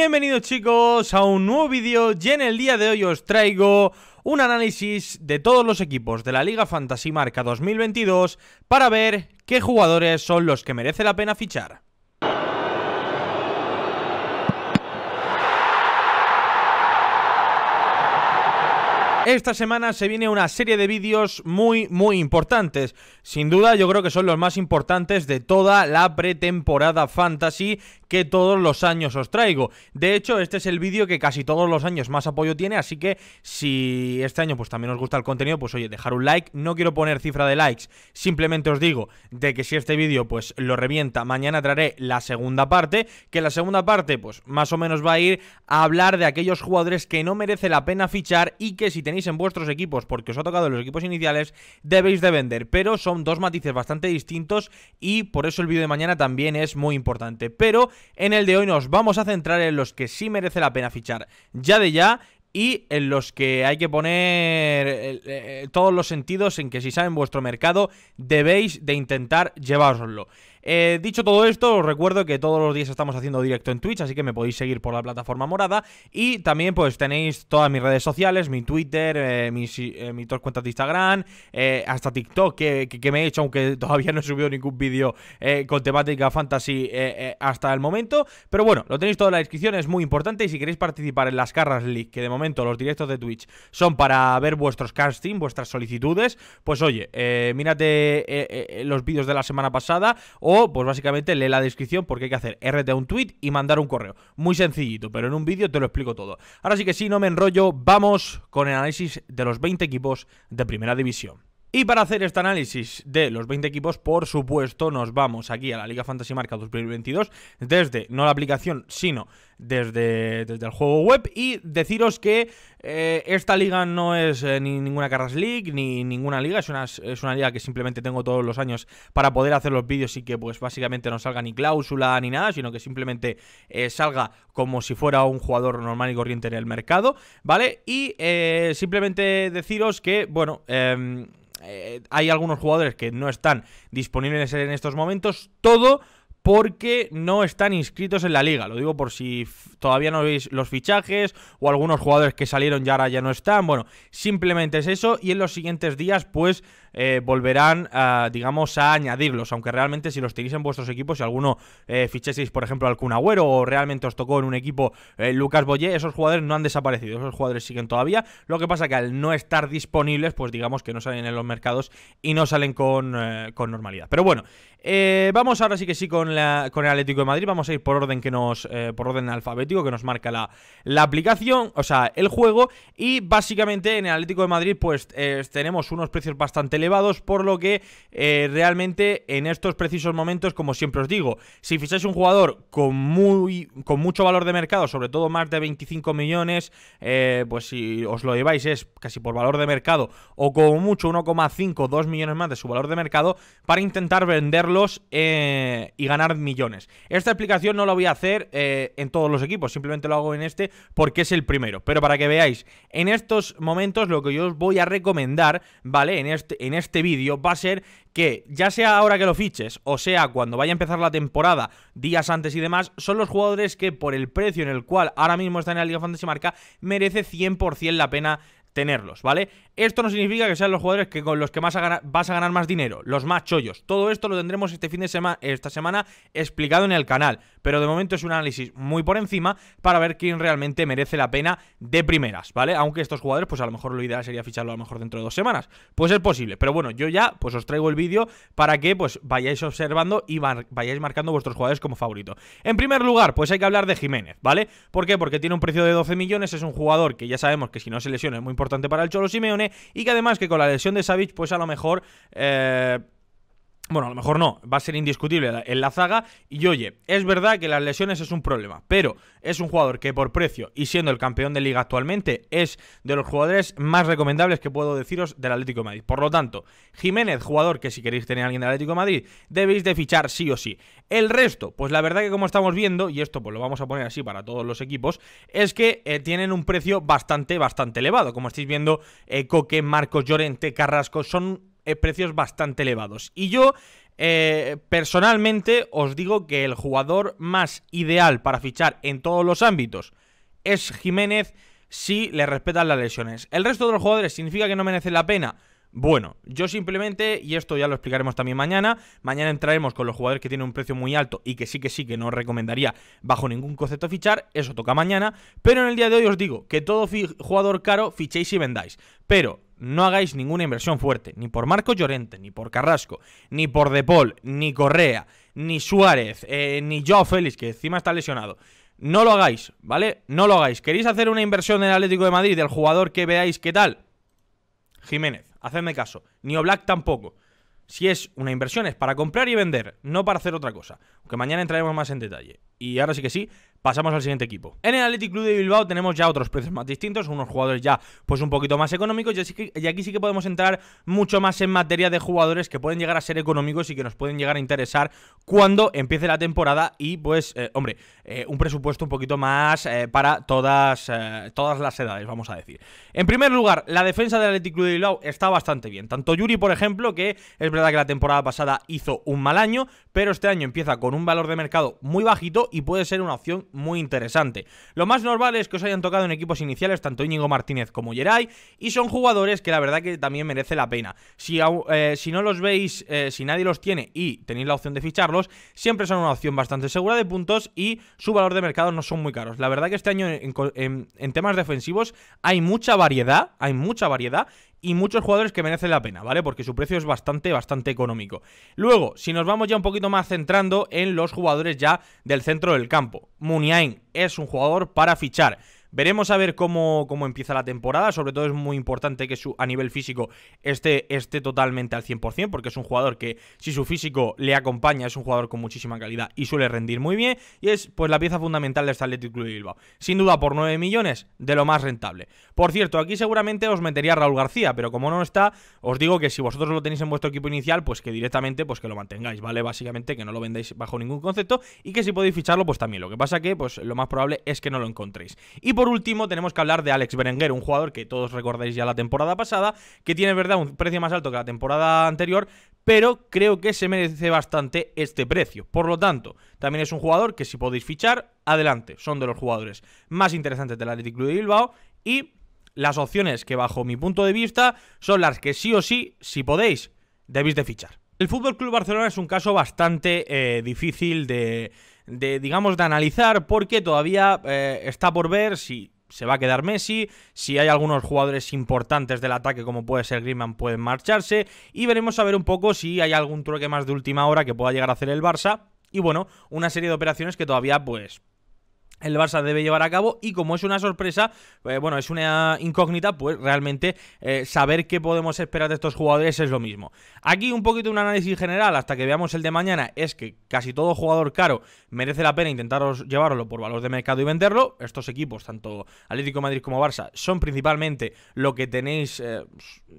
Bienvenidos chicos a un nuevo vídeo y en el día de hoy os traigo un análisis de todos los equipos de la Liga Fantasy Marca 2022 para ver qué jugadores son los que merece la pena fichar. Esta semana se viene una serie de vídeos muy, muy importantes. Sin duda, yo creo que son los más importantes de toda la pretemporada fantasy que todos los años os traigo. De hecho, este es el vídeo que casi todos los años más apoyo tiene, así que si este año pues también os gusta el contenido, pues oye, dejar un like, no quiero poner cifra de likes, simplemente os digo de que si este vídeo pues lo revienta, mañana traeré la segunda parte, que la segunda parte pues más o menos va a ir a hablar de aquellos jugadores que no merece la pena fichar y que si tenéis en vuestros equipos, porque os ha tocado en los equipos iniciales, debéis de vender, pero son dos matices bastante distintos y por eso el vídeo de mañana también es muy importante, pero en el de hoy nos vamos a centrar en los que sí merece la pena fichar ya de ya y en los que hay que poner todos los sentidos en que si saben vuestro mercado debéis de intentar llevároslo. Eh, dicho todo esto, os recuerdo que todos los días estamos haciendo directo en Twitch, así que me podéis seguir por la plataforma morada. Y también, pues, tenéis todas mis redes sociales, mi Twitter, eh, mis, eh, cuentas de Instagram, hasta TikTok, que, me he hecho, aunque todavía no he subido ningún vídeo con temática fantasy hasta el momento. Pero bueno, lo tenéis todo en la descripción, es muy importante. Y si queréis participar en las Carras League, que de momento los directos de Twitch son para ver vuestros casting, vuestras solicitudes, pues oye, mírate los vídeos de la semana pasada o, pues básicamente lee la descripción porque hay que hacer RT un tweet y mandar un correo. Muy sencillito, pero en un vídeo te lo explico todo. Ahora sí que sí, no me enrollo, vamos con el análisis de los 20 equipos de Primera División. Y para hacer este análisis de los 20 equipos, por supuesto, nos vamos aquí a la Liga Fantasy Marca 2022 desde, no la aplicación, sino desde, desde el juego web y deciros que eh, esta liga no es eh, ni ninguna Carras League ni ninguna liga, es una, es una liga que simplemente tengo todos los años para poder hacer los vídeos y que pues básicamente no salga ni cláusula ni nada, sino que simplemente eh, salga como si fuera un jugador normal y corriente en el mercado, ¿vale? Y simplemente deciros que, bueno... Em, eh, hay algunos jugadores que no están disponibles en estos momentos. Todo porque no están inscritos en la liga. Lo digo por si todavía no veis los fichajes o algunos jugadores que salieron y ahora ya no están. Bueno, simplemente es eso y en los siguientes días pues eh, volverán, digamos, a añadirlos. Aunque realmente si los tenéis en vuestros equipos, si alguno eh, por ejemplo, al Agüero o realmente os tocó en un equipo eh, Lucas Boyé, esos jugadores no han desaparecido, esos jugadores siguen todavía. Lo que pasa que al no estar disponibles, pues digamos que no salen en los mercados y no salen con, eh, con normalidad. Pero bueno, eh, vamos ahora sí que sí con, el Atlético de Madrid. Vamos a ir por orden que nos. Eh, por orden alfabético que nos marca la, la, aplicación. O sea, el juego. Y básicamente en el Atlético de Madrid, pues eh, tenemos unos precios bastante elevados. Por lo que realmente en estos precisos momentos, como siempre os digo, si fijáis un jugador con muy. con mucho valor de mercado, sobre todo más de 25 millones. pues si os lo lleváis, es casi por valor de mercado. O con mucho 1,5, 2 millones más de su valor de mercado. Para intentar venderlo eh, y ganar millones. Esta explicación no la voy a hacer eh, en todos los equipos, simplemente lo hago en este porque es el primero. Pero para que veáis, en estos momentos lo que yo os voy a recomendar, ¿vale? En este, en este vídeo va a ser que ya sea ahora que lo fiches o sea cuando vaya a empezar la temporada, días antes y demás, son los jugadores que por el precio en el cual ahora mismo está en la Liga Fantasy Marca merece 100% la pena tenerlos, ¿vale? Esto no significa que sean los jugadores que con los que más vas a ganar más dinero, los más chollos. Todo esto lo tendremos este fin de semana, esta semana explicado en el canal, pero de momento es un análisis muy por encima para ver quién realmente merece la pena de primeras, ¿vale? Aunque estos jugadores, pues a lo mejor lo ideal sería ficharlo a lo mejor dentro de dos semanas, pues es posible. Pero bueno, yo ya pues os traigo el vídeo para que pues vayáis observando y vayáis marcando vuestros jugadores como favorito. En primer lugar, pues hay que hablar de Jiménez, ¿vale? ¿Por qué? Porque tiene un precio de 12 millones, es un jugador que ya sabemos que si no se lesiona es muy importante para el Cholo Simeone y que además que con la lesión de Savic pues a lo mejor... Eh, bueno, a lo mejor no, va a ser indiscutible en la zaga. Y oye, es verdad que las lesiones es un problema, pero es un jugador que por precio y siendo el campeón de liga actualmente es de los jugadores más recomendables que puedo deciros del Atlético Madrid. Por lo tanto, Jiménez, jugador que si queréis tener a alguien del Atlético Madrid, debéis de fichar sí o sí. El resto, pues la verdad que como estamos viendo, y esto pues lo vamos a poner así para todos los equipos, es que eh, tienen un precio bastante, bastante elevado. Como estáis viendo, Coque, eh, Marcos Llorente, Carrasco, son eh, precios bastante elevados. Y yo eh, personalmente os digo que el jugador más ideal para fichar en todos los ámbitos es Jiménez si le respetan las lesiones. ¿El resto de los jugadores significa que no merece la pena? Bueno, yo simplemente, y esto ya lo explicaremos también mañana, mañana entraremos con los jugadores que tienen un precio muy alto y que sí que sí que no recomendaría bajo ningún concepto fichar, eso toca mañana, pero en el día de hoy os digo que todo jugador caro fichéis y vendáis, pero no hagáis ninguna inversión fuerte, ni por Marco Llorente, ni por Carrasco, ni por De Paul, ni Correa, ni Suárez, eh, ni Joao Félix, que encima está lesionado. No lo hagáis, ¿vale? No lo hagáis. ¿Queréis hacer una inversión en Atlético de Madrid del jugador que veáis qué tal? Jiménez, hacedme caso. Ni Oblak tampoco. Si es una inversión es para comprar y vender, no para hacer otra cosa. Aunque mañana entraremos más en detalle. Y ahora sí que sí, pasamos al siguiente equipo. En el Athletic Club de Bilbao tenemos ya otros precios más distintos, unos jugadores ya pues un poquito más económicos y, aquí sí que podemos entrar mucho más en materia de jugadores que pueden llegar a ser económicos y que nos pueden llegar a interesar cuando empiece la temporada y pues, eh, hombre, eh, un presupuesto un poquito más eh, para todas, todas las edades, vamos a decir. En primer lugar, la defensa del Athletic Club de Bilbao está bastante bien. Tanto Yuri, por ejemplo, que es verdad que la temporada pasada hizo un mal año, pero este año empieza con un valor de mercado muy bajito y puede ser una opción muy interesante. Lo más normal es que os hayan tocado en equipos iniciales tanto Íñigo Martínez como Geray y son jugadores que la verdad que también merece la pena. Si, eh, no los veis, eh, si nadie los tiene y tenéis la opción de ficharlos, siempre son una opción bastante segura de puntos y su valor de mercado no son muy caros. La verdad que este año en, en temas defensivos hay mucha variedad, hay mucha variedad y muchos jugadores que merecen la pena, ¿vale? Porque su precio es bastante, bastante económico. Luego, si nos vamos ya un poquito más centrando en los jugadores ya del centro del campo, Muniain es un jugador para fichar. Veremos a ver cómo, cómo empieza la temporada. Sobre todo es muy importante que su, a nivel físico esté, esté totalmente al 100%, porque es un jugador que si su físico le acompaña, es un jugador con muchísima calidad y suele rendir muy bien. Y es pues la pieza fundamental de este Athletic Club de Bilbao. Sin duda por 9 millones, de lo más rentable. Por cierto, aquí seguramente os metería Raúl García, pero como no está, os digo que si vosotros lo tenéis en vuestro equipo inicial, pues que directamente pues que lo mantengáis, ¿vale? Básicamente que no lo vendáis bajo ningún concepto y que si podéis ficharlo, pues también. Lo que pasa que pues lo más probable es que no lo encontréis. Y por último, tenemos que hablar de Alex Berenguer, un jugador que todos recordáis ya la temporada pasada, que tiene, verdad, un precio más alto que la temporada anterior, pero creo que se merece bastante este precio. Por lo tanto, también es un jugador que si podéis fichar, adelante. Son de los jugadores más interesantes del Athletic Club de Bilbao y las opciones que bajo mi punto de vista son las que sí o sí, si podéis, debéis de fichar. El FC Club Barcelona es un caso bastante eh, difícil de, de digamos, de analizar porque todavía eh, está por ver si se va a quedar Messi, si hay algunos jugadores importantes del ataque como puede ser Griezmann pueden marcharse y veremos a ver un poco si hay algún trueque más de última hora que pueda llegar a hacer el Barça y bueno, una serie de operaciones que todavía pues el Barça debe llevar a cabo y como es una sorpresa, eh, bueno, es una incógnita, pues realmente eh, saber qué podemos esperar de estos jugadores es lo mismo. Aquí un poquito un análisis general hasta que veamos el de mañana es que casi todo jugador caro merece la pena intentaros llevarlo por valor de mercado y venderlo. Estos equipos, tanto Atlético Madrid como Barça, son principalmente lo que tenéis, eh,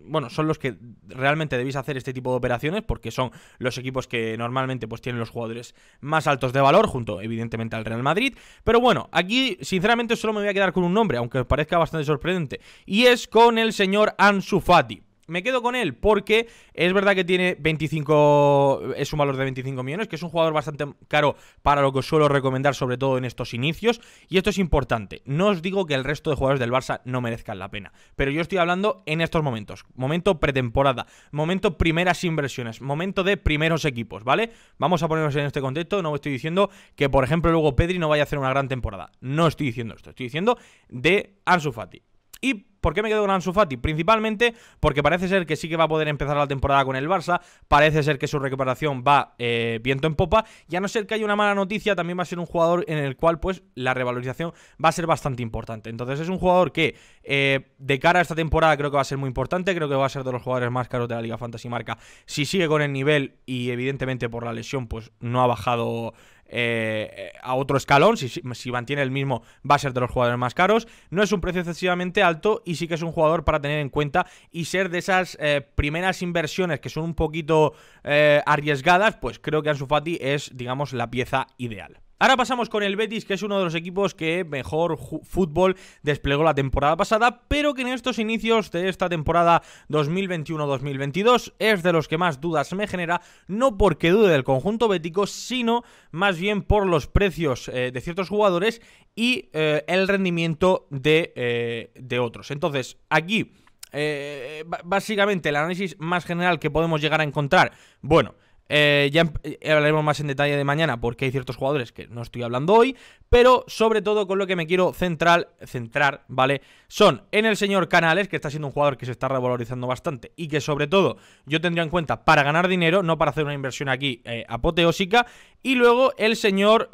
bueno, son los que realmente debéis hacer este tipo de operaciones porque son los equipos que normalmente pues tienen los jugadores más altos de valor junto evidentemente al Real Madrid, pero bueno, bueno, aquí sinceramente solo me voy a quedar con un nombre, aunque parezca bastante sorprendente. Y es con el señor Ansu Fati me quedo con él porque es verdad que tiene 25, es un valor de 25 millones, que es un jugador bastante caro para lo que os suelo recomendar, sobre todo en estos inicios. Y esto es importante. No os digo que el resto de jugadores del Barça no merezcan la pena, pero yo estoy hablando en estos momentos. Momento pretemporada, momento primeras inversiones, momento de primeros equipos, ¿vale? Vamos a ponernos en este contexto. No estoy diciendo que, por ejemplo, luego Pedri no vaya a hacer una gran temporada. No estoy diciendo esto. Estoy diciendo de Ansu Fati. Y ¿Por qué me quedo con Ansu Fati? Principalmente porque parece ser que sí que va a poder empezar la temporada con el Barça, parece ser que su recuperación va eh, viento en popa, y a no ser que haya una mala noticia, también va a ser un jugador en el cual pues la revalorización va a ser bastante importante. Entonces es un jugador que eh, de cara a esta temporada creo que va a ser muy importante, creo que va a ser de los jugadores más caros de la Liga Fantasy Marca. Si sigue con el nivel y evidentemente por la lesión pues no ha bajado eh, eh, a otro escalón. Si, mantiene el mismo, va a ser de los jugadores más caros. No es un precio excesivamente alto y sí que es un jugador para tener en cuenta y ser de esas eh, primeras inversiones que son un poquito arriesgadas, pues creo que Ansu Fati es, digamos, la pieza ideal. Ahora pasamos con el Betis, que es uno de los equipos que mejor fútbol desplegó la temporada pasada, pero que en estos inicios de esta temporada 2021-2022 es de los que más dudas me genera, no porque dude del conjunto bético, sino más bien por los precios eh, de ciertos jugadores y eh, el rendimiento de, eh, de otros. Entonces, aquí, básicamente, el análisis más general que podemos llegar a encontrar, bueno, eh, ya em, eh, hablaremos más en detalle de mañana porque hay ciertos jugadores que no estoy hablando hoy, pero sobre todo con lo que me quiero central, centrar, ¿vale? Son en el señor Canales, que está siendo un jugador que se está revalorizando bastante y que sobre todo yo tendría en cuenta para ganar dinero, no para hacer una inversión aquí eh, apoteósica, y luego el señor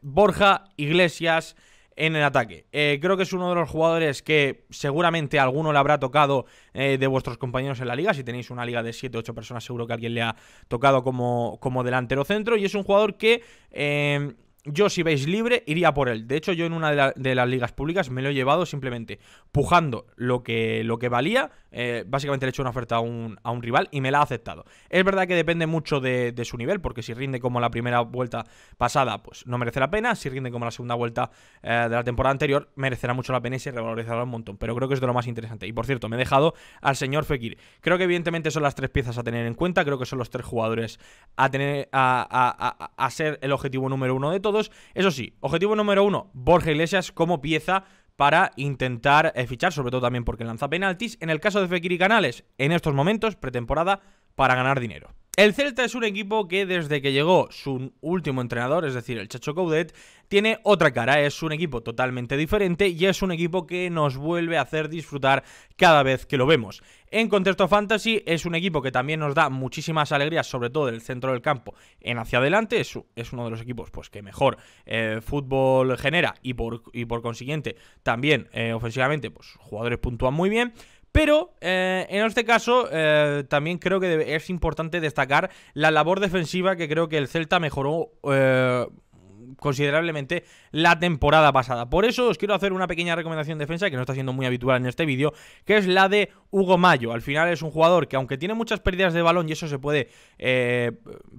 Borja Iglesias en el ataque. Eh, creo que es uno de los jugadores que seguramente alguno le habrá tocado eh, de vuestros compañeros en la liga. Si tenéis una liga de 7 8 personas, seguro que alguien le ha tocado como, como delantero centro. Y es un jugador que eh, yo, si veis libre, iría por él. De hecho, yo en una de, las ligas públicas me lo he llevado simplemente pujando lo que, lo que valía. Eh, básicamente le he hecho una oferta a un, rival y me la ha aceptado. Es verdad que depende mucho de, su nivel, porque si rinde como la primera vuelta pasada, pues no merece la pena. Si rinde como la segunda vuelta eh, de la temporada anterior, merecerá mucho la pena y se revalorizará un montón. Pero creo que es de lo más interesante. Y por cierto, me he dejado al señor Fekir. Creo que evidentemente son las tres piezas a tener en cuenta. Creo que son los tres jugadores a tener a, a ser el objetivo número uno de todo eso sí, objetivo número uno, Borja Iglesias como pieza para intentar eh, fichar, sobre todo también porque lanza penaltis. En el caso de Fekir Canales, en estos momentos, pretemporada, para ganar dinero. El Celta es un equipo que desde que llegó su último entrenador, es decir, el Chacho Coudet, tiene otra cara, es un equipo totalmente diferente y es un equipo que nos vuelve a hacer disfrutar cada vez que lo vemos. En contexto fantasy es un equipo que también nos da muchísimas alegrías, sobre todo el centro del campo en hacia adelante, es, uno de los equipos pues, que mejor eh, fútbol genera y por, por consiguiente también eh, ofensivamente pues, jugadores puntúan muy bien, pero eh, en este caso eh, también creo que es importante destacar la labor defensiva que creo que el Celta mejoró eh, considerablemente la temporada pasada. Por eso os quiero hacer una pequeña recomendación de defensa que no está siendo muy habitual en este vídeo, que es la de Hugo Mayo. Al final es un jugador que aunque tiene muchas pérdidas de balón y eso se puede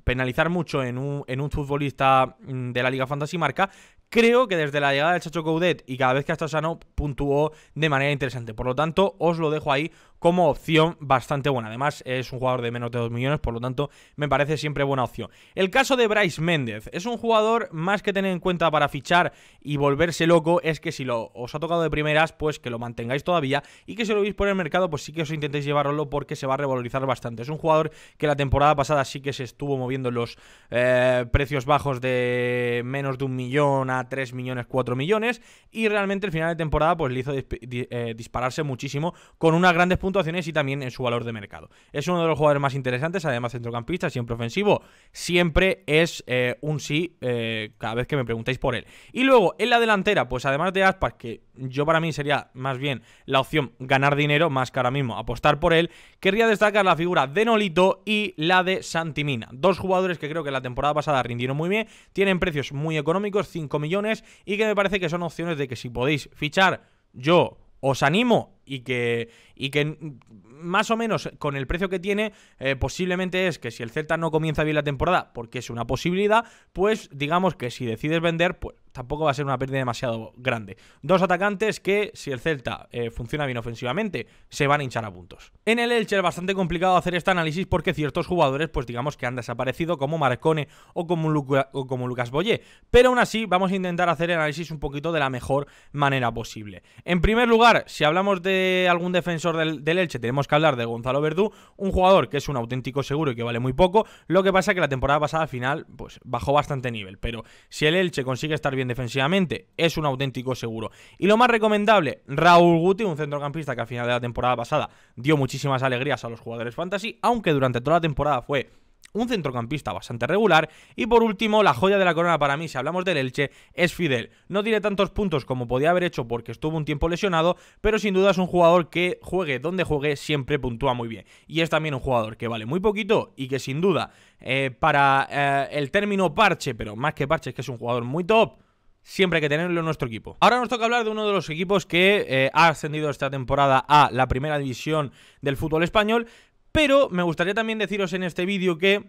penalizar mucho en un futbolista mm, de la Liga Fantasy Marca, creo que desde la llegada del Chacho Coudet y cada vez que ha estado sano puntuó de manera interesante. Por lo tanto, os lo dejo ahí como opción bastante buena. Además, es un jugador de menos de 2 millones, por lo tanto, me parece siempre buena opción. El caso de Bryce Méndez es un jugador más que tener en cuenta para fichar y volverse loco, es que si lo, os ha tocado de primeras, pues que lo mantengáis todavía y que si lo veis por el mercado, pues sí que os intentéis llevarlo porque se va a revalorizar bastante. Es un jugador que la temporada pasada sí que se estuvo moviendo los eh, precios bajos de menos de un millón a 3 millones, 4 millones y realmente el final de temporada pues le hizo eh, dispararse muchísimo con unas grandes puntas y también en su valor de mercado. Es uno de los jugadores más interesantes, además centrocampista, siempre ofensivo, siempre es eh, un sí eh, cada vez que me preguntáis por él. Y luego, en la delantera, pues además de Aspas, que yo para mí sería más bien la opción ganar dinero, más que ahora mismo apostar por él, querría destacar la figura de Nolito y la de Santimina. Dos jugadores que creo que la temporada pasada rindieron muy bien, tienen precios muy económicos, 5 millones, y que me parece que son opciones de que si podéis fichar, yo os animo y que, que más o menos con el precio que tiene, eh, posiblemente es que si el Celta no comienza bien la temporada, porque es una posibilidad, pues digamos que si decides vender, pues tampoco va a ser una pérdida demasiado grande. Dos atacantes que, si el Celta eh, funciona bien ofensivamente, se van a hinchar a puntos. En el Elche es bastante complicado hacer este análisis porque ciertos jugadores, pues digamos que han desaparecido, como Marcone o como, como Lucas Boyé. Pero aún así, vamos a intentar hacer el análisis un poquito de la mejor manera posible. En primer lugar, si hablamos de algún defensor del, Elche tenemos que hablar de Gonzalo Verdú, un jugador que es un auténtico seguro y que vale muy poco. Lo que pasa es que la temporada pasada al final pues, bajó bastante nivel, pero si el Elche consigue estar bien defensivamente, es un auténtico seguro. Y lo más recomendable, Raúl Guti, un centrocampista que al final de la temporada pasada dio muchísimas alegrías a los jugadores fantasy, aunque durante toda la temporada fue un centrocampista bastante regular. Y por último, la joya de la corona para mí, si hablamos del Elche, es Fidel. No tiene tantos puntos como podía haber hecho porque estuvo un tiempo lesionado, pero sin duda es un jugador que juegue donde juegue siempre puntúa muy bien. Y es también un jugador que vale muy poquito y que sin duda eh, para eh, el término parche, pero más que parche es que es un jugador muy top, siempre hay que tenerlo en nuestro equipo. Ahora nos toca hablar de uno de los equipos que eh, ha ascendido esta temporada a la primera división del fútbol español, pero me gustaría también deciros en este vídeo que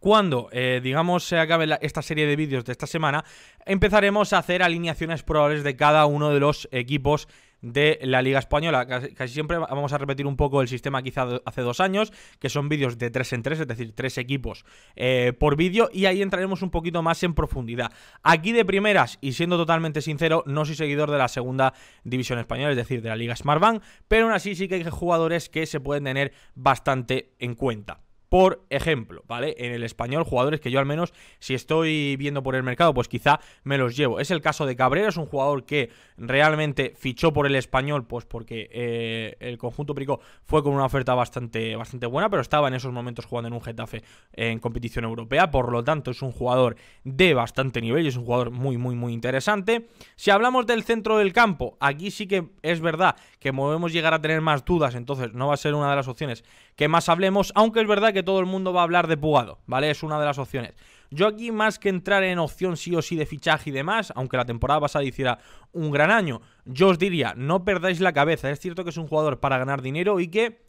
cuando, eh, digamos, se acabe esta serie de vídeos de esta semana, empezaremos a hacer alineaciones probables de cada uno de los equipos de la Liga Española. Casi, siempre vamos a repetir un poco el sistema quizá hace dos años, que son vídeos de tres en tres, es decir, tres equipos eh, por vídeo, y ahí entraremos un poquito más en profundidad. Aquí de primeras, y siendo totalmente sincero, no soy seguidor de la segunda división española, es decir, de la Liga Smartbank, pero aún así sí que hay jugadores que se pueden tener bastante en cuenta. Por ejemplo, ¿vale? En el español, jugadores que yo al menos, si estoy viendo por el mercado, pues quizá me los llevo. Es el caso de Cabrera, es un jugador que realmente fichó por el español, pues porque eh, el conjunto Prico fue con una oferta bastante, bastante buena, pero estaba en esos momentos jugando en un Getafe en competición europea, por lo tanto es un jugador de bastante nivel y es un jugador muy, muy, muy interesante. Si hablamos del centro del campo, aquí sí que es verdad que podemos llegar a tener más dudas, entonces no va a ser una de las opciones que más hablemos, aunque es verdad que todo el mundo va a hablar de Pugado, ¿vale? Es una de las opciones. Yo aquí, más que entrar en opción sí o sí de fichaje y demás, aunque la temporada pasada hiciera un gran año, yo os diría, no perdáis la cabeza. Es cierto que es un jugador para ganar dinero y que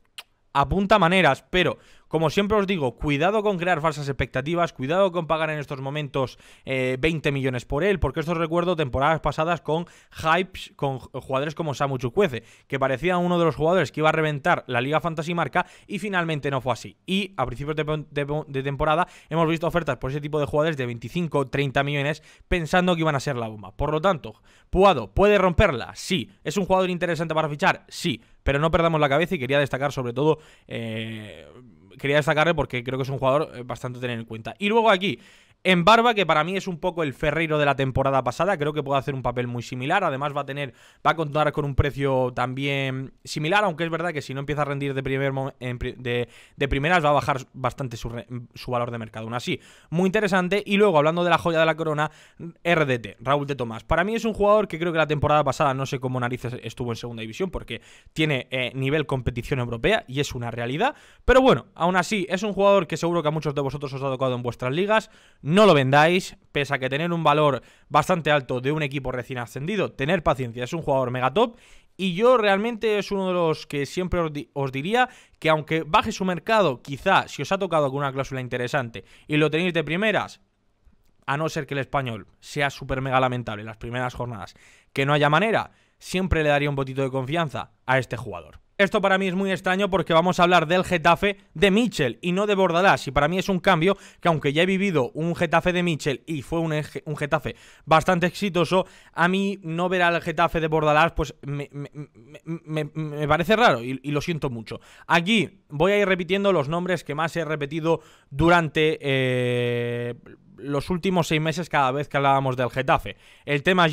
apunta maneras, pero como siempre os digo, cuidado con crear falsas expectativas, cuidado con pagar en estos momentos 20 eh, millones por él, porque esto os recuerdo temporadas pasadas con hypes, con jugadores como Samu Chukwueze, que parecía uno de los jugadores que iba a reventar la Liga Fantasy Marca y finalmente no fue así. Y a principios de, temporada hemos visto ofertas por ese tipo de jugadores de 25 30 millones pensando que iban a ser la bomba. Por lo tanto, Puado, ¿puede romperla? Sí. ¿Es un jugador interesante para fichar? Sí. Pero no perdamos la cabeza y quería destacar sobre todo... Eh quería destacarle porque creo que es un jugador eh, bastante a tener en cuenta. Y luego aquí, en Barba, que para mí es un poco el Ferreiro de la temporada pasada, creo que puede hacer un papel muy similar. Además, va a tener, va a contar con un precio también similar, aunque es verdad que si no empieza a rendir de, primeras, va a bajar bastante su, valor de mercado. Aún así, muy interesante. Y luego, hablando de la joya de la corona, RDT, Raúl de Tomás. Para mí es un jugador que creo que la temporada pasada, no sé cómo narices estuvo en segunda división, porque tiene eh, nivel competición europea y es una realidad. Pero bueno, aún así, es un jugador que seguro que a muchos de vosotros os ha tocado en vuestras ligas no lo vendáis, pese a que tener un valor bastante alto de un equipo recién ascendido, tener paciencia, es un jugador megatop y yo realmente es uno de los que siempre os, diría que aunque baje su mercado, quizá si os ha tocado con una cláusula interesante y lo tenéis de primeras, a no ser que el español sea súper mega lamentable en las primeras jornadas, que no haya manera, siempre le daría un botito de confianza a este jugador. Esto para mí es muy extraño porque vamos a hablar del Getafe de Mitchell y no de Bordalás. Y para mí es un cambio que aunque ya he vivido un Getafe de Mitchell y fue un, Getafe bastante exitoso, a mí no ver al Getafe de Bordalás pues me, parece raro y, lo siento mucho. Aquí voy a ir repitiendo los nombres que más he repetido durante eh, los últimos seis meses cada vez que hablábamos del Getafe. El tema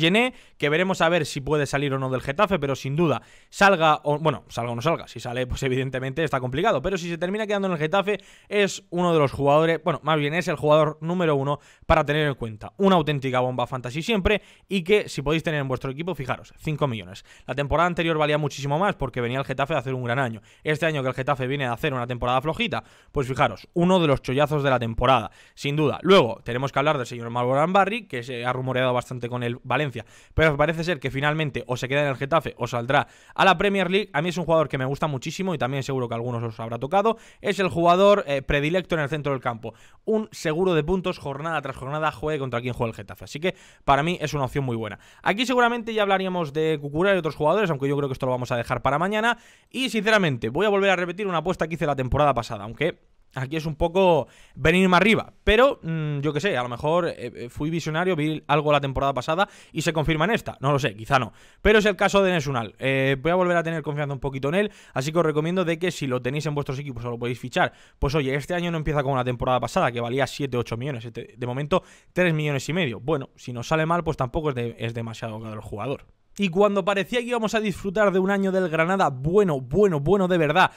que veremos a ver si puede salir o no del Getafe, pero sin duda, salga o, bueno, salga o no salga, si sale, pues evidentemente está complicado, pero si se termina quedando en el Getafe, es uno de los jugadores, bueno, más bien es el jugador número uno para tener en cuenta. Una auténtica bomba fantasy siempre y que si podéis tener en vuestro equipo, fijaros, 5 millones. La temporada anterior valía muchísimo más porque venía el Getafe a hacer un gran año. Este año que el Getafe viene a hacer una temporada flojita, pues fijaros, uno de los chollazos de la temporada, sin duda. Luego, tenemos tenemos que hablar del señor Marlboran Barry, que se ha rumoreado bastante con el Valencia, pero parece ser que finalmente o se queda en el Getafe o saldrá a la Premier League. A mí es un jugador que me gusta muchísimo y también seguro que a algunos os habrá tocado. Es el jugador eh, predilecto en el centro del campo. Un seguro de puntos jornada tras jornada, juegue contra quien juega el Getafe. Así que para mí es una opción muy buena. Aquí seguramente ya hablaríamos de Cucura y otros jugadores, aunque yo creo que esto lo vamos a dejar para mañana. Y sinceramente, voy a volver a repetir una apuesta que hice la temporada pasada, aunque Aquí es un poco venirme arriba. Pero mm, yo qué sé, a lo mejor eh, eh, fui visionario, vi algo la temporada pasada y se confirma en esta. No lo sé, quizá no. Pero es el caso de Nesunal. Eh, voy a volver a tener confianza un poquito en él. Así que os recomiendo de que si lo tenéis en vuestros equipos o lo podéis fichar, pues oye, este año no empieza como la temporada pasada, que valía 7, 8 millones. Este, de momento, 3 millones y medio. Bueno, si nos sale mal, pues tampoco es, demasiado caro el jugador. Y cuando parecía que íbamos a disfrutar de un año del Granada bueno, bueno, bueno de verdad,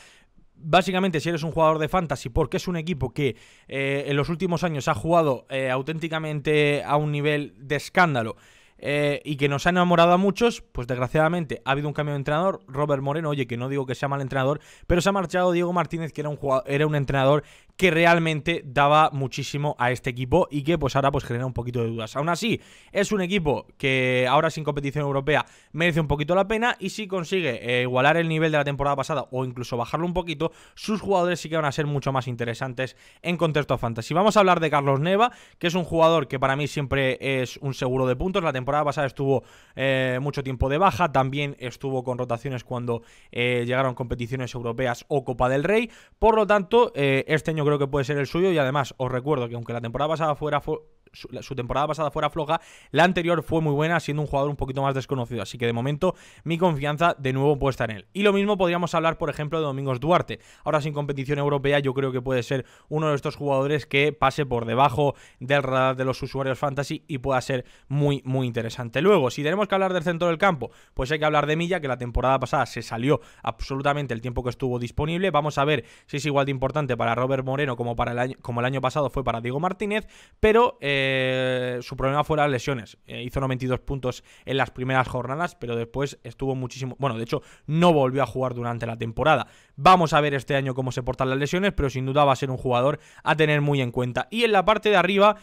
básicamente si eres un jugador de fantasy, porque es un equipo que eh, en los últimos años ha jugado eh, auténticamente a un nivel de escándalo, eh, y que nos ha enamorado a muchos, pues desgraciadamente ha habido un cambio de entrenador. Robert Moreno, oye, que no digo que sea mal entrenador, pero se ha marchado Diego Martínez, que era un, era un entrenador que realmente daba muchísimo a este equipo y que pues ahora pues genera un poquito de dudas. Aún así, es un equipo que ahora sin competición europea merece un poquito la pena y si consigue eh, igualar el nivel de la temporada pasada o incluso bajarlo un poquito, sus jugadores sí que van a ser mucho más interesantes en contexto fantasy. Vamos a hablar de Carlos Neva, que es un jugador que para mí siempre es un seguro de puntos. La temporada temporada pasada estuvo eh, mucho tiempo de baja, también estuvo con rotaciones cuando eh, llegaron competiciones europeas o Copa del Rey. Por lo tanto, eh, este año creo que puede ser el suyo y además os recuerdo que aunque la temporada pasada fuera su, temporada pasada fuera floja, la anterior fue muy buena, siendo un jugador un poquito más desconocido. Así que de momento mi confianza de nuevo puesta en él. Y lo mismo podríamos hablar, por ejemplo, de Domingos Duarte. Ahora sin competición europea, yo creo que puede ser uno de estos jugadores que pase por debajo del radar de los usuarios fantasy y pueda ser muy, muy interesante. Luego, si tenemos que hablar del centro del campo, pues hay que hablar de Milla, que la temporada pasada se salió absolutamente el tiempo que estuvo disponible. Vamos a ver si es igual de importante para Robert Moreno como, para el año, como el año pasado fue para Diego Martínez, pero... Eh, eh, su problema fue las lesiones. Eh, hizo 92 puntos en las primeras jornadas, pero después estuvo muchísimo... Bueno, de hecho, no volvió a jugar durante la temporada. Vamos a ver este año cómo se portan las lesiones, pero sin duda va a ser un jugador a tener muy en cuenta. Y en la parte de arriba,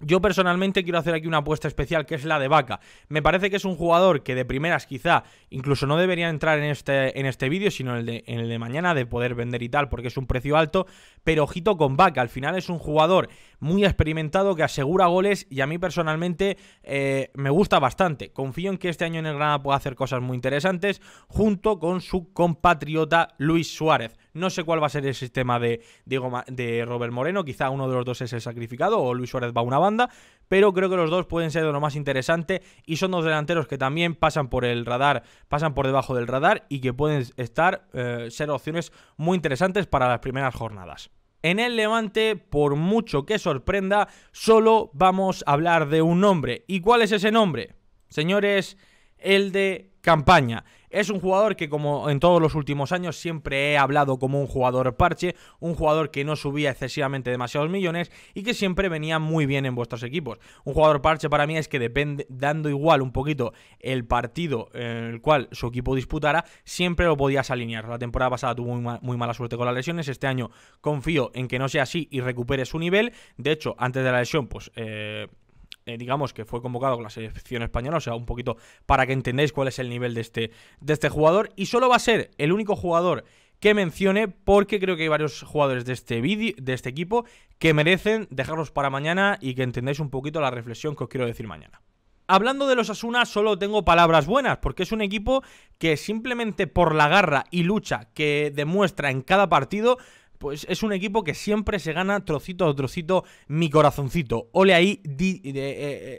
yo personalmente quiero hacer aquí una apuesta especial que es la de Vaca. Me parece que es un jugador que de primeras quizá incluso no debería entrar en este, en este vídeo, sino en el de mañana de poder vender y tal, porque es un precio alto. Pero ojito con Vaca, al final es un jugador muy experimentado que asegura goles y a mí personalmente eh, me gusta bastante. Confío en que este año en el Granada pueda hacer cosas muy interesantes junto con su compatriota Luis Suárez. No sé cuál va a ser el sistema de, Diego de Robert Moreno, quizá uno de los dos es el sacrificado o Luis Suárez va a una banda, pero creo que los dos pueden ser de lo más interesante y son dos delanteros que también pasan por el radar, pasan por debajo del radar y que pueden estar, eh, ser opciones muy interesantes para las primeras jornadas. En el Levante, por mucho que sorprenda, solo vamos a hablar de un nombre. ¿Y cuál es ese nombre? Señores, el de campaña. Es un jugador que como en todos los últimos años siempre he hablado como un jugador parche, un jugador que no subía excesivamente demasiados millones y que siempre venía muy bien en vuestros equipos. Un jugador parche para mí es que depende, dando igual un poquito el partido en el cual su equipo disputara, siempre lo podías alinear. La temporada pasada tuvo muy, mala suerte con las lesiones, este año confío en que no sea así y recupere su nivel. De hecho, antes de la lesión, pues... Eh, eh, digamos que fue convocado con la selección española, o sea, un poquito para que entendáis cuál es el nivel de este, de este jugador. Y solo va a ser el único jugador que mencione porque creo que hay varios jugadores de este de este equipo que merecen dejarlos para mañana y que entendáis un poquito la reflexión que os quiero decir mañana. Hablando de los Asuna, solo tengo palabras buenas, porque es un equipo que simplemente por la garra y lucha que demuestra en cada partido, pues es un equipo que siempre se gana trocito a trocito mi corazoncito. Ole ahí, eh, eh,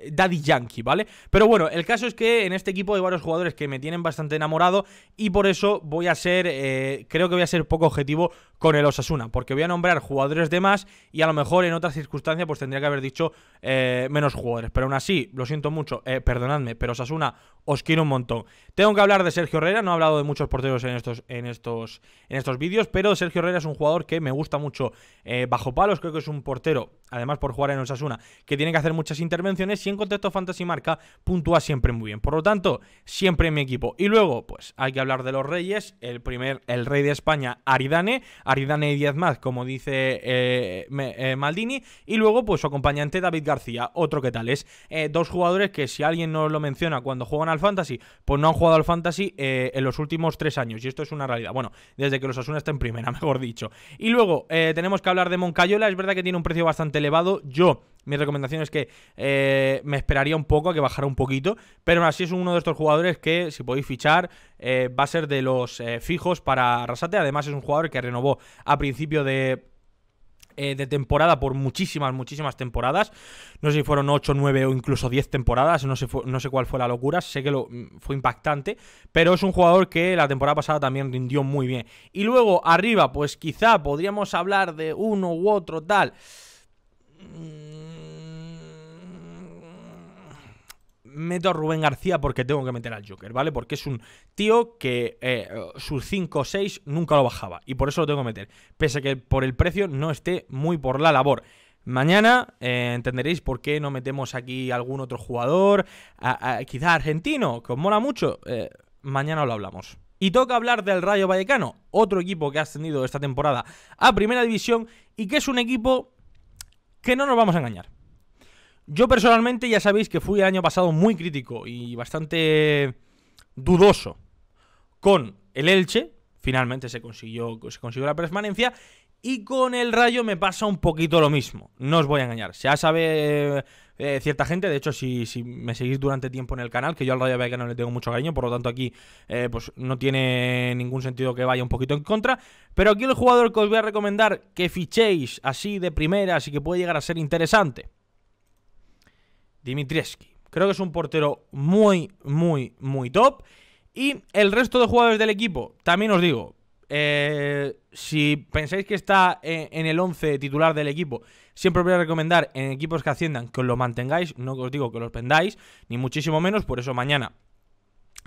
eh, Daddy Yankee, ¿vale? Pero bueno, el caso es que en este equipo hay varios jugadores que me tienen bastante enamorado y por eso voy a ser, creo que voy a ser poco objetivo con el Osasuna, porque voy a nombrar jugadores de más y a lo mejor en otras circunstancias pues tendría que haber dicho menos jugadores. Pero aún así, lo siento mucho, perdonadme, pero Osasuna, os quiero un montón. Tengo que hablar de Sergio Herrera, no he hablado de muchos porteros en estos, en estos, en estos vídeos, pero Sergio Herrera es un jugador que me gusta mucho eh, bajo palos, creo que es un portero además por jugar en Osasuna, que tiene que hacer muchas intervenciones y en contexto fantasy marca puntúa siempre muy bien. Por lo tanto, siempre en mi equipo. Y luego, pues hay que hablar de los reyes. El primer, el rey de España, Aridane. Aridane y 10 más, como dice eh, eh, Maldini. Y luego, pues su acompañante David García, otro que tal es. Eh, dos jugadores que si alguien no lo menciona cuando juegan al fantasy, pues no han jugado al fantasy en los últimos tres años. Y esto es una realidad. Bueno, desde que los Asuna está en primera, mejor dicho. Y luego, tenemos que hablar de Moncayola. Es verdad que tiene un precio bastante elevado. Yo, mi recomendación es que eh, me esperaría un poco a que bajara un poquito, pero aún así es uno de estos jugadores que, si podéis fichar, eh, va a ser de los eh, fijos para Arrasate. Además, es un jugador que renovó a principio de temporada por muchísimas, muchísimas temporadas. No sé si fueron 8, 9 o incluso 10 temporadas, no sé, no sé cuál fue la locura, sé que lo, mm, fue impactante, pero es un jugador que la temporada pasada también rindió muy bien. Y luego arriba, pues quizá podríamos hablar de uno u otro tal. Mm, meto a Rubén García porque tengo que meter al Joker, ¿vale? Porque es un tío que eh, sus 5 o 6 nunca lo bajaba y por eso lo tengo que meter. Pese a que por el precio no esté muy por la labor. Mañana eh, entenderéis por qué no metemos aquí algún otro jugador, a, argentino, que os mola mucho. Eh, mañana lo hablamos. Y toca hablar del Rayo Vallecano, otro equipo que ha ascendido esta temporada a Primera División y que es un equipo que no nos vamos a engañar. Yo personalmente ya sabéis que fui el año pasado muy crítico y bastante dudoso con el Elche. Finalmente se consiguió, se consiguió la permanencia. Y con el Rayo me pasa un poquito lo mismo, no os voy a engañar. Ya sabe eh, eh, cierta gente, de hecho si, me seguís durante tiempo en el canal, que yo al Rayo no le tengo mucho cariño, por lo tanto aquí eh, pues no tiene ningún sentido que vaya un poquito en contra. Pero aquí el jugador que os voy a recomendar que fichéis así de primera, así que puede llegar a ser interesante. Dimitrieski. Creo que es un portero muy, muy, muy top. Y el resto de jugadores del equipo, también os digo, eh, si pensáis que está en el 11 titular del equipo, siempre voy a recomendar en equipos que haciendan que os lo mantengáis, no os digo que los pendáis ni muchísimo menos, por eso mañana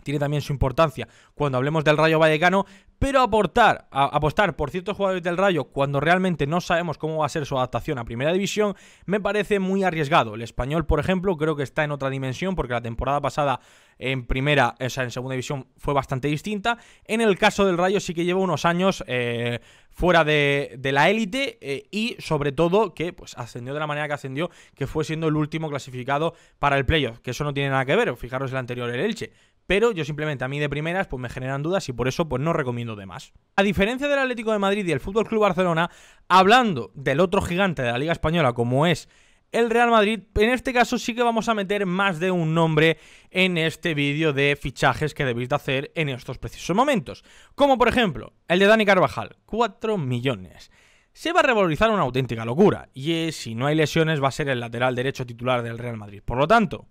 tiene también su importancia cuando hablemos del Rayo Vallecano, pero aportar, apostar por ciertos jugadores del Rayo cuando realmente no sabemos cómo va a ser su adaptación a Primera División me parece muy arriesgado. El español, por ejemplo, creo que está en otra dimensión porque la temporada pasada en Primera, o sea, en Segunda División fue bastante distinta. En el caso del Rayo sí que lleva unos años eh, fuera de, la élite eh, y sobre todo que pues, ascendió de la manera que ascendió, que fue siendo el último clasificado para el playoff, que eso no tiene nada que ver, fijaros el anterior, el Elche pero yo simplemente a mí de primeras pues me generan dudas y por eso pues no recomiendo de más. A diferencia del Atlético de Madrid y el FC Club Barcelona, hablando del otro gigante de la Liga española como es el Real Madrid, en este caso sí que vamos a meter más de un nombre en este vídeo de fichajes que debéis de hacer en estos precisos momentos. Como por ejemplo, el de Dani Carvajal, 4 millones se va a revalorizar una auténtica locura, y si no hay lesiones va a ser el lateral derecho titular del Real Madrid. Por lo tanto,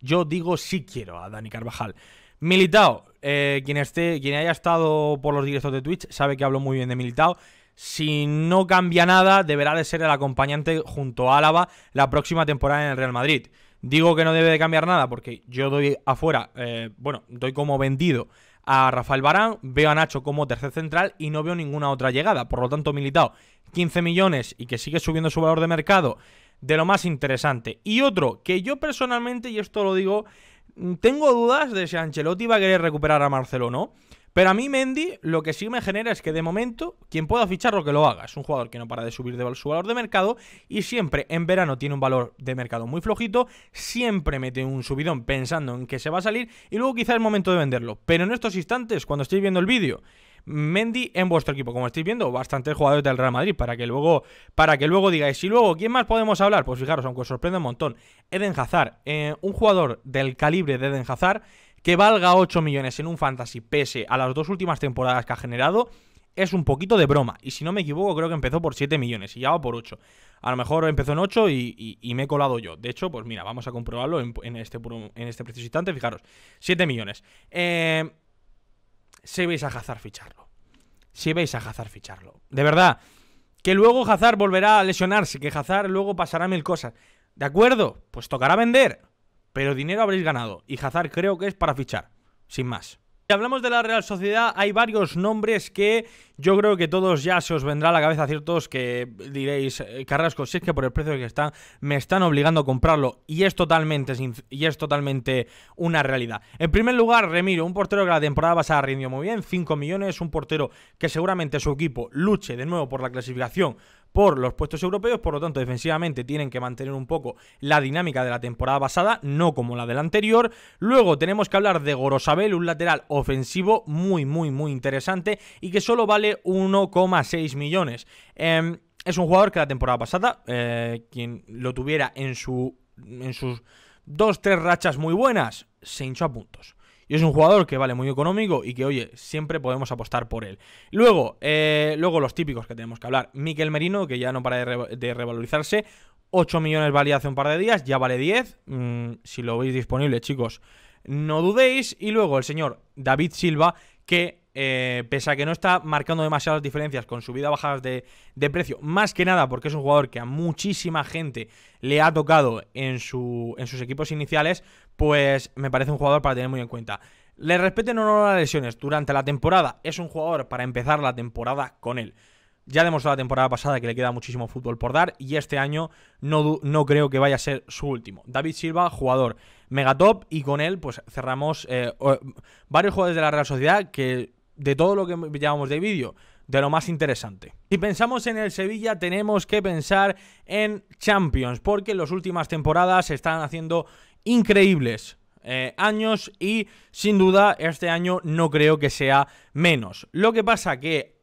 yo digo sí quiero a Dani Carvajal. Militao, eh, quien, esté, quien haya estado por los directos de Twitch sabe que hablo muy bien de Militao. Si no cambia nada, deberá de ser el acompañante junto a Álava la próxima temporada en el Real Madrid. Digo que no debe de cambiar nada porque yo doy afuera, eh, bueno, doy como vendido a Rafael Barán, veo a Nacho como tercer central y no veo ninguna otra llegada. Por lo tanto, Militao, 15 millones y que sigue subiendo su valor de mercado de lo más interesante. Y otro, que yo personalmente, y esto lo digo, mm, tengo dudas de si Ancelotti va a querer recuperar a Marcelo o no. Pero a mí Mendy lo que sí me genera es que de momento quien pueda ficharlo que lo haga. Es un jugador que no para de subir de su valor de mercado y siempre en verano tiene un valor de mercado muy flojito, siempre mete un subidón pensando en que se va a salir y luego quizá es momento de venderlo. Pero en estos instantes, cuando estéis viendo el vídeo Mendy en vuestro equipo. Como estáis viendo, bastantes jugadores del Real Madrid para que luego, para que luego digáis. Y luego, ¿quién más podemos hablar? Pues fijaros, aunque os sorprende un montón, Eden Hazard, eh, un jugador del calibre de Eden Hazard que valga 8 millones en un fantasy pese a las dos últimas temporadas que ha generado es un poquito de broma. Y si no me equivoco, creo que empezó por 7 millones y ya va por 8. A lo mejor empezó en 8 y, me he colado yo. De hecho, pues mira, vamos a comprobarlo en, este, en este instante. Fijaros, 7 millones. Eh, si vais a Hazard ficharlo. Si vais a Hazard ficharlo. De verdad. Que luego Hazard volverá a lesionarse, que Hazard luego pasará mil cosas. ¿De acuerdo? Pues tocará vender. Pero dinero habréis ganado. Y Hazard creo que es para fichar. Sin más. Si hablamos de la Real Sociedad, hay varios nombres que yo creo que todos ya se os vendrá a la cabeza ciertos que diréis, eh, Carrasco, si es que por el precio que están, me están obligando a comprarlo. Y es totalmente, y totalmente una realidad. En primer lugar, Remiro, un portero que la temporada pasada rindió muy bien, 5 millones, un portero que seguramente su equipo luche de nuevo por la clasificación por los puestos europeos, por lo tanto defensivamente tienen que mantener un poco la dinámica de la temporada pasada, no como la del anterior. Luego tenemos que hablar de Gorosabel, un lateral ofensivo muy, muy, muy interesante y que solo vale 1,6 millones. Em, es un jugador que la temporada pasada, eh, quien lo tuviera en, en sus dos, tres rachas muy buenas, se hinchó a puntos. Y es un jugador que vale muy económico y que, oye, siempre podemos apostar por él. Luego, eh, luego los típicos que tenemos que hablar. Miquel Merino, que ya no para de, revalorizarse. 8 millones valía hace un par de días, ya vale 10. Mm, si lo veis disponible, chicos, no dudéis. Y luego el señor David Silva, que eh, pese a que no está marcando demasiadas diferencias con subidas bajadas de, de, precio, más que nada porque es un jugador que a muchísima gente le ha tocado en, su, en sus equipos iniciales, pues me parece un jugador para tener muy en cuenta. Le respeten o no las lesiones durante la temporada. Es un jugador para empezar la temporada con él. Ya demostró la temporada pasada que le queda muchísimo fútbol por dar y este año no, creo que vaya a ser su último. David Silva, jugador megatop y con él pues cerramos eh, varios jugadores de la Real Sociedad que de todo lo que llevamos de vídeo de lo más interesante. Si pensamos en el Sevilla, tenemos que pensar en Champions, porque en las últimas temporadas se están haciendo increíbles. Eh, años y sin duda este año no creo que sea menos. Lo que pasa que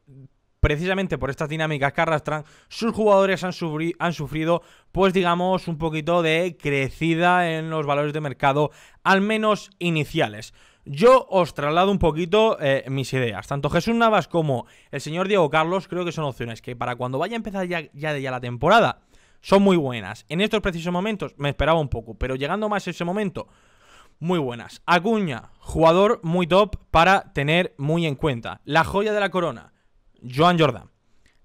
precisamente por estas dinámicas que arrastran, sus jugadores han, han, sufrido, pues digamos, un poquito de crecida en los valores de mercado, al menos iniciales. Yo os traslado un poquito eh, mis ideas. Tanto Jesús Navas como el señor Diego Carlos creo que son opciones que para cuando vaya a empezar ya, ya, ya la temporada son muy buenas. En estos precisos momentos me esperaba un poco, pero llegando más a ese momento, muy buenas. Acuña, jugador muy top para tener muy en cuenta. La joya de la corona, Joan Jordan.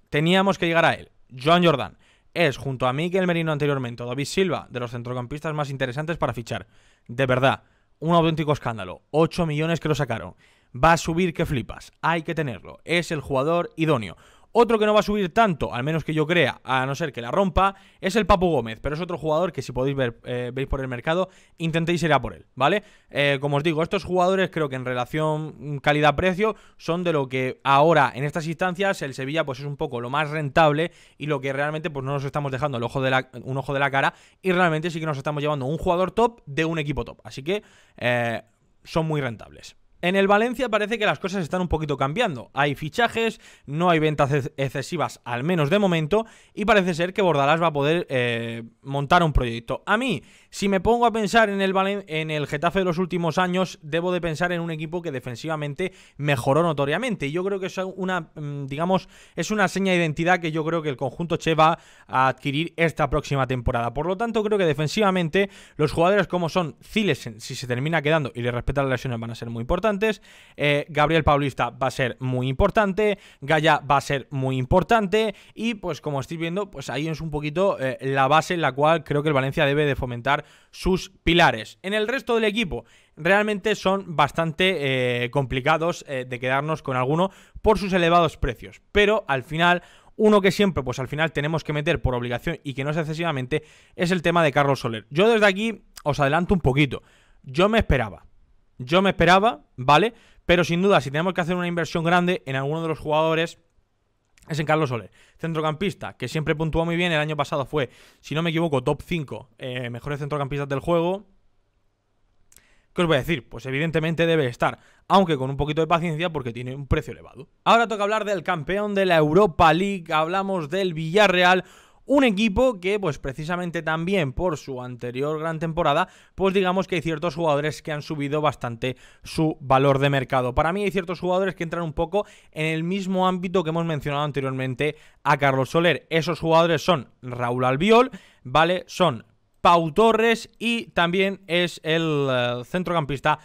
Teníamos que llegar a él. Joan Jordan es, junto a Miguel Merino anteriormente, David Silva, de los centrocampistas más interesantes para fichar. De verdad un auténtico escándalo. 8 millones que lo sacaron. Va a subir que flipas. Hay que tenerlo. Es el jugador idóneo. Otro que no va a subir tanto, al menos que yo crea, a no ser que la rompa, es el Papu Gómez, pero es otro jugador que si podéis ver, eh, veis por el mercado, intentéis ir a por él, ¿vale? Eh, como os digo, estos jugadores creo que en relación mm, calidad-precio son de lo que ahora en estas instancias el Sevilla pues es un poco lo más rentable y lo que realmente pues no nos estamos dejando el ojo de un ojo de la cara y realmente sí que nos estamos llevando un jugador top de un equipo top, así que eh, son muy rentables. En el Valencia parece que las cosas están un poquito cambiando. Hay fichajes, no hay ventas excesivas, al menos de momento, y parece ser que Bordalás va a poder eh, montar un proyecto. A mí, si me pongo a pensar en el, en el Getafe de los últimos años, debo de pensar en un equipo que defensivamente mejoró notoriamente. Y yo creo que es una, mm, digamos, es una seña de identidad que yo creo que el conjunto Che va a adquirir esta próxima temporada. Por lo tanto, creo que defensivamente los jugadores como son Ciles, si se termina quedando y le respetan las lesiones, van a ser muy importantes. Eh, Gabriel Paulista va a ser muy importante, Gaya va a ser muy importante y pues como estáis viendo, pues ahí es un poquito eh, la base en la cual creo que el Valencia debe de fomentar sus pilares. En el resto del equipo realmente son bastante eh, complicados de quedarnos con alguno por sus elevados precios, pero al final uno que siempre, pues al final tenemos que meter por obligación y que no es excesivamente, es el tema de Carlos Soler. Yo desde aquí os adelanto un poquito. Yo me esperaba yo me esperaba, ¿vale? Pero sin duda, si tenemos que hacer una inversión grande en alguno de los jugadores, es en Carlos Soler. Centrocampista, que siempre puntuó muy bien. El año pasado fue, si no me equivoco, top 5 eh, mejores centrocampistas del juego. ¿Qué os voy a decir? Pues evidentemente debe estar, aunque con un poquito de paciencia porque tiene un precio elevado. Ahora toca hablar del campeón de la Europa League, hablamos del Villarreal, un equipo que, pues precisamente también por su anterior gran temporada, pues digamos que hay ciertos jugadores que han subido bastante su valor de mercado. Para mí hay ciertos jugadores que entran un poco en el mismo ámbito que hemos mencionado anteriormente a Carlos Soler. Esos jugadores son Raúl Albiol, ¿vale? Son Pau Torres y también es el eh, centrocampista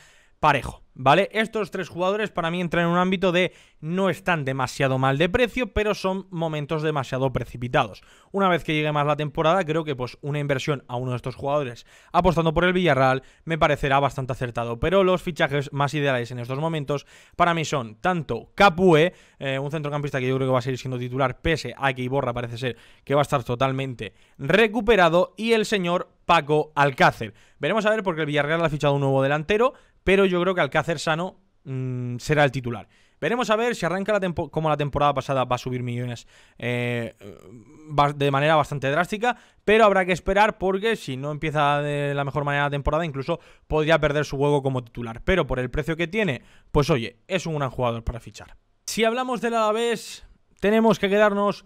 parejo, ¿vale? Estos tres jugadores para mí entran en un ámbito de no están demasiado mal de precio, pero son momentos demasiado precipitados. Una vez que llegue más la temporada, creo que pues una inversión a uno de estos jugadores apostando por el Villarreal me parecerá bastante acertado, pero los fichajes más ideales en estos momentos para mí son tanto Capue, eh, un centrocampista que yo creo que va a seguir siendo titular pese a que Iborra parece ser que va a estar totalmente recuperado y el señor Paco Alcácer. Veremos a ver porque el Villarreal ha fichado un nuevo delantero, pero yo creo que Alcácer sano mm, será el titular. Veremos a ver si arranca la como la temporada pasada va a subir millones eh, de manera bastante drástica, pero habrá que esperar porque si no empieza de la mejor manera la temporada, incluso podría perder su juego como titular. Pero por el precio que tiene, pues oye, es un gran jugador para fichar. Si hablamos del Alavés, tenemos que quedarnos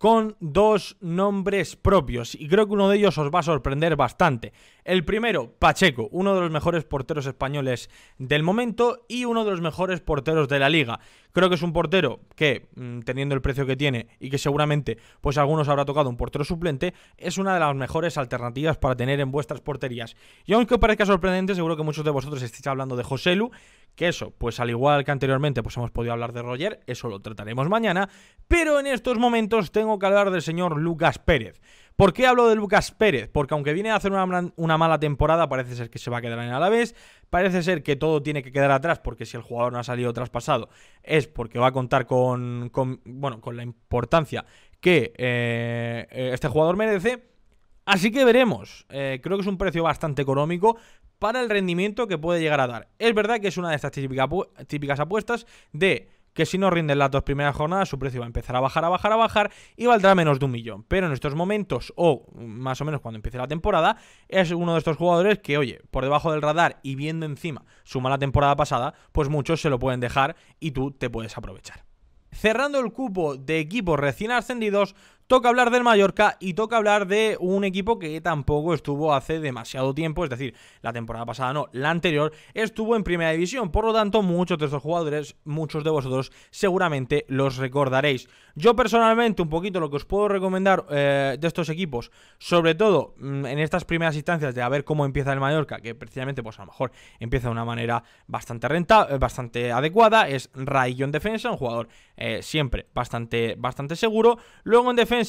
con dos nombres propios y creo que uno de ellos os va a sorprender bastante. El primero, Pacheco, uno de los mejores porteros españoles del momento y uno de los mejores porteros de la liga. Creo que es un portero que, mm, teniendo el precio que tiene y que seguramente pues algunos habrá tocado un portero suplente, es una de las mejores alternativas para tener en vuestras porterías. Y aunque parezca sorprendente, seguro que muchos de vosotros estéis hablando de José Lu, que eso, pues al igual que anteriormente pues hemos podido hablar de Roger, eso lo trataremos mañana, pero en estos momentos tengo que hablar del señor Lucas Pérez. ¿Por qué hablo de Lucas Pérez? Porque aunque viene a hacer una, mala temporada, parece ser que se va a quedar en vez. parece ser que todo tiene que quedar atrás, porque si el jugador no ha salido traspasado, es porque va a contar con, bueno, con la importancia que eh, este jugador merece. Así que veremos. Eh, creo que es un precio bastante económico para el rendimiento que puede llegar a dar. Es verdad que es una de estas típicas apuestas de que si no rinden las dos primeras jornadas, su precio va a empezar a bajar, a bajar, a bajar y valdrá menos de un millón. Pero en estos momentos, o más o menos cuando empiece la temporada, es uno de estos jugadores que, oye, por debajo del radar y viendo encima su mala temporada pasada, pues muchos se lo pueden dejar y tú te puedes aprovechar. Cerrando el cupo de equipos recién ascendidos, Toca hablar del Mallorca y toca hablar de un equipo que tampoco estuvo hace demasiado tiempo, es decir, la temporada pasada no, la anterior, estuvo en primera división. Por lo tanto, muchos de estos jugadores, muchos de vosotros, seguramente los recordaréis. Yo personalmente, un poquito lo que os puedo recomendar eh, de estos equipos, sobre todo mm, en estas primeras instancias de a ver cómo empieza el Mallorca, que precisamente, pues a lo mejor empieza de una manera bastante renta eh, bastante adecuada, es Rayo en defensa, un jugador eh, siempre bastante, bastante seguro. Luego en defensa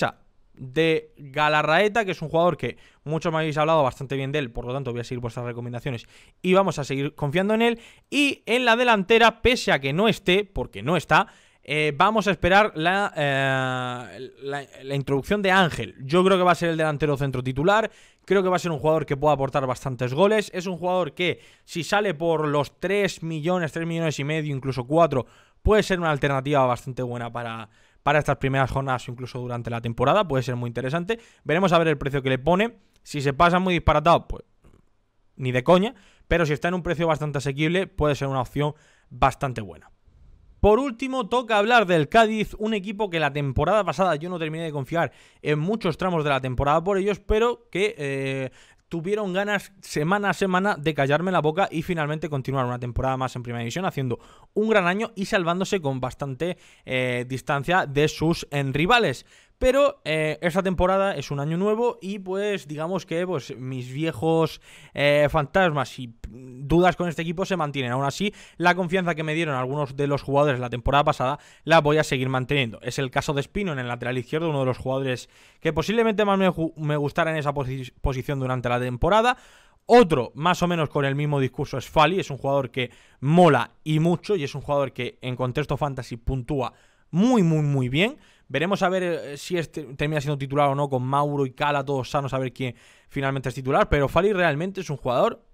de Galarraeta, que es un jugador que muchos me habéis hablado bastante bien de él, por lo tanto voy a seguir vuestras recomendaciones y vamos a seguir confiando en él. Y en la delantera, pese a que no esté, porque no está, eh, vamos a esperar la, eh, la, la, introducción de Ángel. Yo creo que va a ser el delantero centro titular. Creo que va a ser un jugador que pueda aportar bastantes goles. Es un jugador que, si sale por los 3 millones, 3 millones y medio, incluso 4, puede ser una alternativa bastante buena para, para estas primeras jornadas o incluso durante la temporada. Puede ser muy interesante. Veremos a ver el precio que le pone. Si se pasa muy disparatado, pues ni de coña. Pero si está en un precio bastante asequible, puede ser una opción bastante buena. Por último, toca hablar del Cádiz, un equipo que la temporada pasada yo no terminé de confiar en muchos tramos de la temporada por ellos, pero que eh, tuvieron ganas semana a semana de callarme la boca y finalmente continuar una temporada más en Primera División haciendo un gran año y salvándose con bastante eh, distancia de sus en eh, rivales. Pero eh, esta temporada es un año nuevo y pues digamos que pues, mis viejos eh, fantasmas y mm, dudas con este equipo se mantienen. Aún así, la confianza que me dieron algunos de los jugadores la temporada pasada la voy a seguir manteniendo. Es el caso de Spino en el lateral izquierdo, uno de los jugadores que posiblemente más me, gustara en esa posición durante la temporada. Otro, más o menos con el mismo discurso, es Fali. Es un jugador que mola y mucho y es un jugador que en contexto fantasy puntúa muy, muy, muy bien. Veremos a ver eh, si este termina siendo titular o no con Mauro y Cala, todos sanos, a ver quién finalmente es titular. Pero Fali realmente es un jugador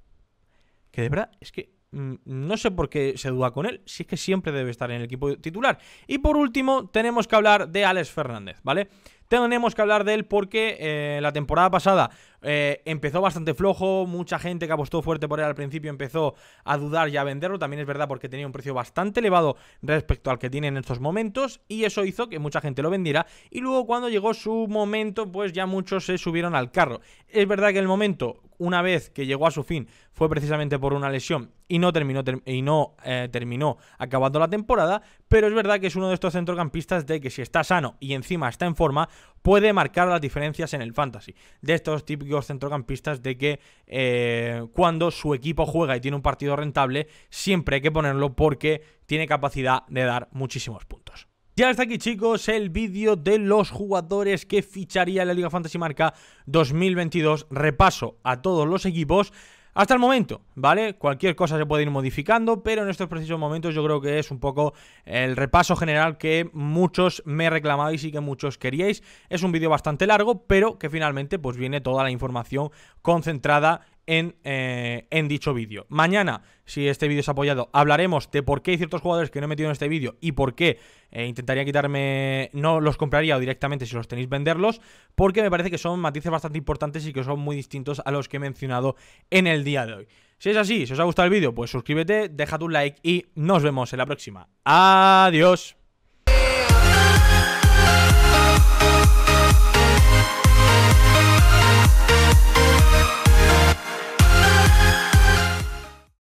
que de verdad es que mm, no sé por qué se duda con él, si es que siempre debe estar en el equipo titular. Y por último, tenemos que hablar de Alex Fernández, ¿vale? tenemos que hablar de él porque eh, la temporada pasada eh, empezó bastante flojo, mucha gente que apostó fuerte por él al principio empezó a dudar y a venderlo, también es verdad porque tenía un precio bastante elevado respecto al que tiene en estos momentos y eso hizo que mucha gente lo vendiera y luego cuando llegó su momento pues ya muchos se subieron al carro. Es verdad que el momento una vez que llegó a su fin fue precisamente por una lesión y no terminó y no eh, terminó acabando la temporada, pero es verdad que es uno de estos centrocampistas de que si está sano y encima está en forma, puede marcar las diferencias en el fantasy. De estos típicos centrocampistas de que eh, cuando su equipo juega y tiene un partido rentable, siempre hay que ponerlo porque tiene capacidad de dar muchísimos puntos. Ya hasta aquí chicos el vídeo de los jugadores que ficharía la Liga Fantasy Marca 2022. Repaso a todos los equipos. Hasta el momento, ¿vale? Cualquier cosa se puede ir modificando, pero en estos precisos momentos yo creo que es un poco el repaso general que muchos me reclamáis y que muchos queríais. Es un vídeo bastante largo, pero que finalmente pues viene toda la información concentrada eh, en, dicho vídeo. Mañana, si este vídeo es apoyado, hablaremos de por qué hay ciertos jugadores que no he metido en este vídeo y por qué eh, intentaría quitarme, no los compraría o directamente si los tenéis venderlos, porque me parece que son matices bastante importantes y que son muy distintos a los que he mencionado en el día de hoy. Si es así, si os ha gustado el vídeo, pues suscríbete, deja tu like y nos vemos en la próxima. Adiós.